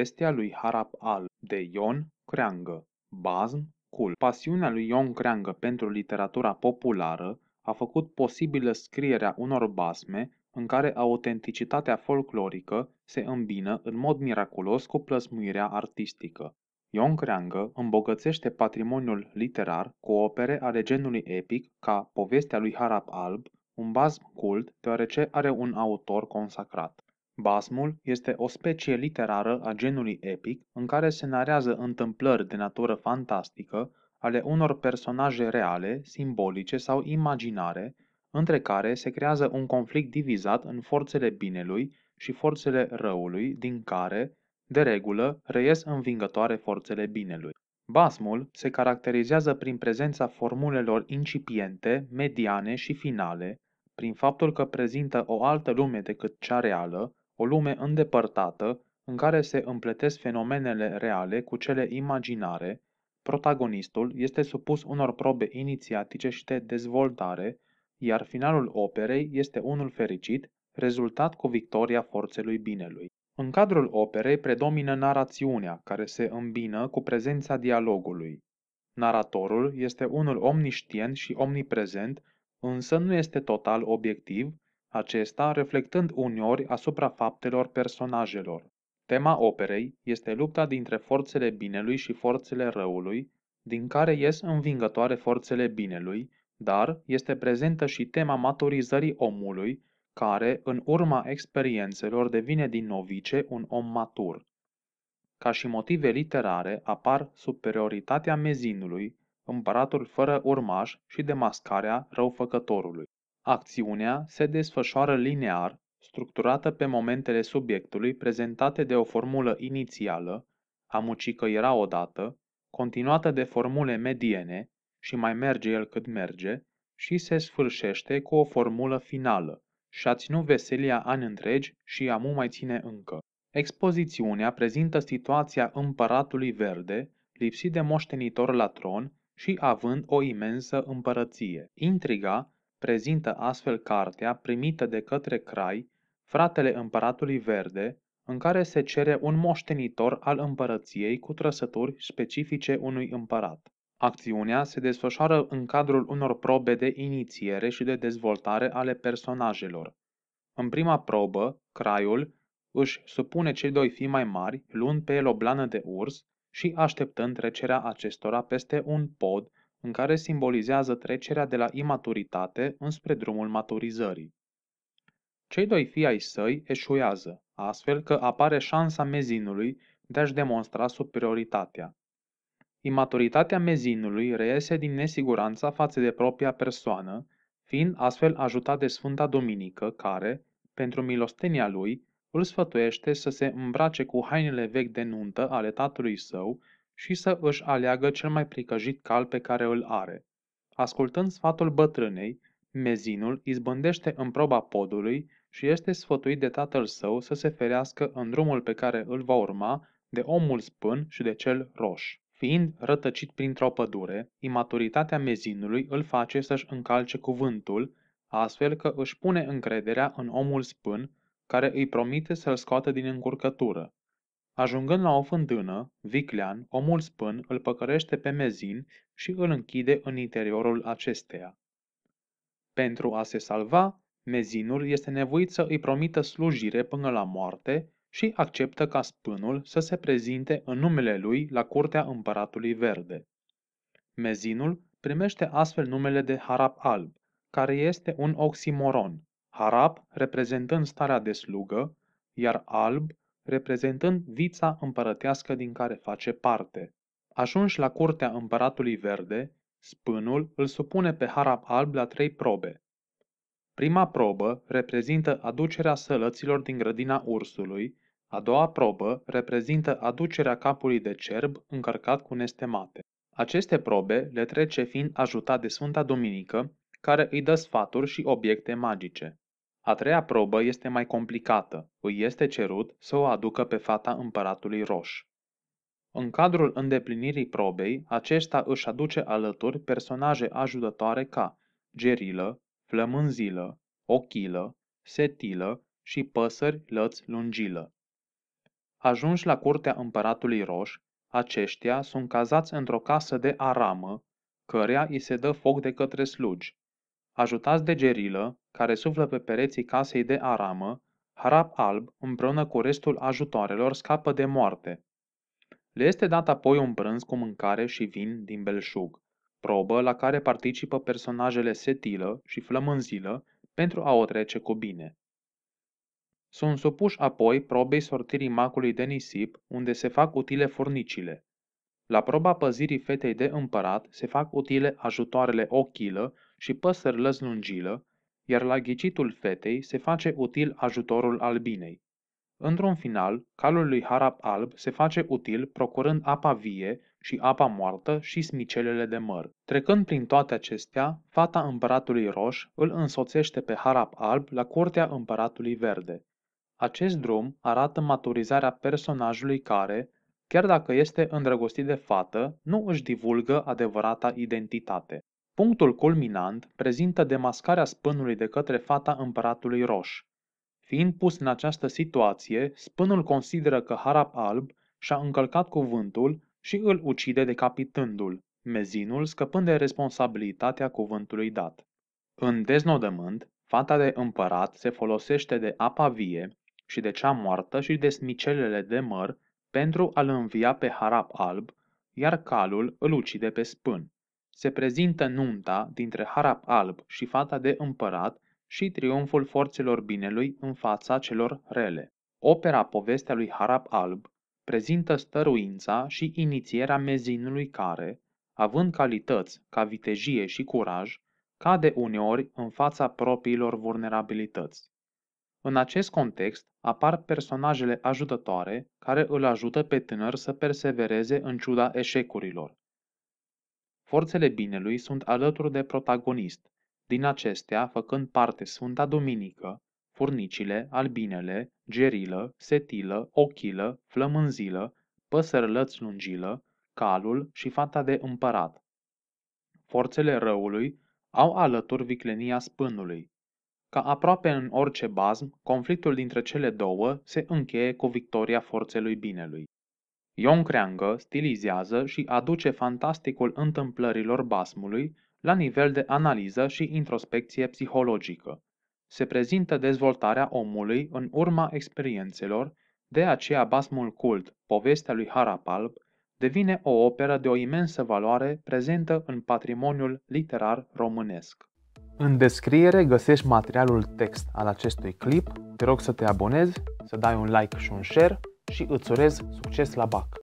Povestea lui Harap Al de Ion Creangă Bazm Cul Pasiunea lui Ion Creangă pentru literatura populară a făcut posibilă scrierea unor basme în care autenticitatea folclorică se îmbină în mod miraculos cu plăsmuirea artistică. Ion Creangă îmbogățește patrimoniul literar cu opere ale genului epic ca Povestea lui Harap Alb, un bazm cult deoarece are un autor consacrat. Basmul este o specie literară a genului epic în care se narează întâmplări de natură fantastică ale unor personaje reale, simbolice sau imaginare, între care se creează un conflict divizat în forțele binelui și forțele răului, din care, de regulă, reies învingătoare forțele binelui. Basmul se caracterizează prin prezența formulelor incipiente, mediane și finale, prin faptul că prezintă o altă lume decât cea reală, o lume îndepărtată în care se împletesc fenomenele reale cu cele imaginare, protagonistul este supus unor probe inițiatice și de dezvoltare, iar finalul operei este unul fericit, rezultat cu victoria forțelui binelui. În cadrul operei predomină narațiunea, care se îmbină cu prezența dialogului. Naratorul este unul omniștient și omniprezent, însă nu este total obiectiv, acesta reflectând uneori asupra faptelor personajelor. Tema operei este lupta dintre forțele binelui și forțele răului, din care ies învingătoare forțele binelui, dar este prezentă și tema maturizării omului, care, în urma experiențelor, devine din novice un om matur. Ca și motive literare apar superioritatea mezinului, împăratul fără urmaș și demascarea răufăcătorului. Acțiunea se desfășoară linear, structurată pe momentele subiectului prezentate de o formulă inițială, mucică era odată, continuată de formule mediene și mai merge el cât merge, și se sfârșește cu o formulă finală și-a ținut veselia ani întregi și amu mai ține încă. Expozițiunea prezintă situația împăratului verde, lipsit de moștenitor la tron și având o imensă împărăție. Intriga prezintă astfel cartea primită de către Crai, fratele împăratului Verde, în care se cere un moștenitor al împărăției cu trăsături specifice unui împărat. Acțiunea se desfășoară în cadrul unor probe de inițiere și de dezvoltare ale personajelor. În prima probă, Craiul își supune cei doi fii mai mari, luând pe el o blană de urs și așteptând trecerea acestora peste un pod în care simbolizează trecerea de la imaturitate înspre drumul maturizării. Cei doi fii ai săi eșuează, astfel că apare șansa mezinului de a-și demonstra superioritatea. Imaturitatea mezinului reiese din nesiguranța față de propria persoană, fiind astfel ajutat de Sfânta Duminică, care, pentru milostenia lui, îl sfătuiește să se îmbrace cu hainele vechi de nuntă ale tatălui său și să își aleagă cel mai pricăjit cal pe care îl are. Ascultând sfatul bătrânei, mezinul izbândește în proba podului și este sfătuit de tatăl său să se ferească în drumul pe care îl va urma de omul spân și de cel roș. Fiind rătăcit printr-o pădure, imaturitatea mezinului îl face să-și încalce cuvântul, astfel că își pune încrederea în omul spân, care îi promite să-l scoată din încurcătură. Ajungând la o fântână, viclean, omul spân îl păcărește pe mezin și îl închide în interiorul acesteia. Pentru a se salva, mezinul este nevoit să îi promită slujire până la moarte și acceptă ca spânul să se prezinte în numele lui la curtea împăratului verde. Mezinul primește astfel numele de harap alb, care este un oximoron, harap reprezentând starea de slugă, iar alb reprezentând vița împărătească din care face parte. Ajunși la curtea împăratului verde, spânul îl supune pe Harap alb la trei probe. Prima probă reprezintă aducerea sălăților din grădina ursului, a doua probă reprezintă aducerea capului de cerb încărcat cu nestemate. Aceste probe le trece fiind ajutat de Sfânta Duminică, care îi dă sfaturi și obiecte magice. A treia probă este mai complicată. Îi este cerut să o aducă pe fata împăratului Roș. În cadrul îndeplinirii probei, acesta își aduce alături personaje ajutătoare ca gerilă, flămânzilă, ochilă, setilă și păsări lăți lungilă. Ajunși la curtea împăratului Roș, aceștia sunt cazați într-o casă de aramă, căreia îi se dă foc de către slugi, ajutați de gerilă, care suflă pe pereții casei de aramă, Harap alb, împreună cu restul ajutoarelor, scapă de moarte. Le este dat apoi un prânz cu mâncare și vin din belșug, probă la care participă personajele Setilă și Flămânzilă pentru a o trece cu bine. Sunt supuși apoi probei sortirii macului de nisip, unde se fac utile furnicile. La proba păzirii fetei de împărat se fac utile ajutoarele ochilă și păsărlăs lungilă, iar la ghicitul fetei se face util ajutorul albinei. Într-un final, calul lui Harap alb se face util procurând apa vie și apa moartă și smicelele de măr. Trecând prin toate acestea, fata împăratului roș îl însoțește pe Harap alb la curtea împăratului verde. Acest drum arată maturizarea personajului care, Chiar dacă este îndrăgostit de fată, nu își divulgă adevărata identitate. Punctul culminant prezintă demascarea spânului de către fata împăratului Roș. Fiind pus în această situație, spânul consideră că Harap Alb și-a încălcat cuvântul și îl ucide decapitându-l, mezinul scăpând de responsabilitatea cuvântului dat. În deznodământ, fata de împărat se folosește de apa vie și de cea moartă și de smicelele de măr pentru a-l învia pe Harap Alb, iar calul îl ucide pe spân. Se prezintă nunta dintre Harap Alb și fata de împărat și triumful forțelor binelui în fața celor rele. Opera Povestea lui Harap Alb prezintă stăruința și inițierea mezinului care, având calități ca vitejie și curaj, cade uneori în fața propriilor vulnerabilități. În acest context apar personajele ajutătoare care îl ajută pe tânăr să persevereze în ciuda eșecurilor. Forțele binelui sunt alături de protagonist, din acestea făcând parte Sfânta Duminică, furnicile, albinele, gerilă, setilă, ochilă, flămânzilă, păsărlăți lungilă, calul și fata de împărat. Forțele răului au alături viclenia spânului, ca aproape în orice bazm, conflictul dintre cele două se încheie cu victoria forțelui binelui. Ion Creangă stilizează și aduce fantasticul întâmplărilor basmului la nivel de analiză și introspecție psihologică. Se prezintă dezvoltarea omului în urma experiențelor, de aceea basmul cult, povestea lui Harapalb, devine o operă de o imensă valoare prezentă în patrimoniul literar românesc. În descriere găsești materialul text al acestui clip, te rog să te abonezi, să dai un like și un share și îți urez succes la BAC!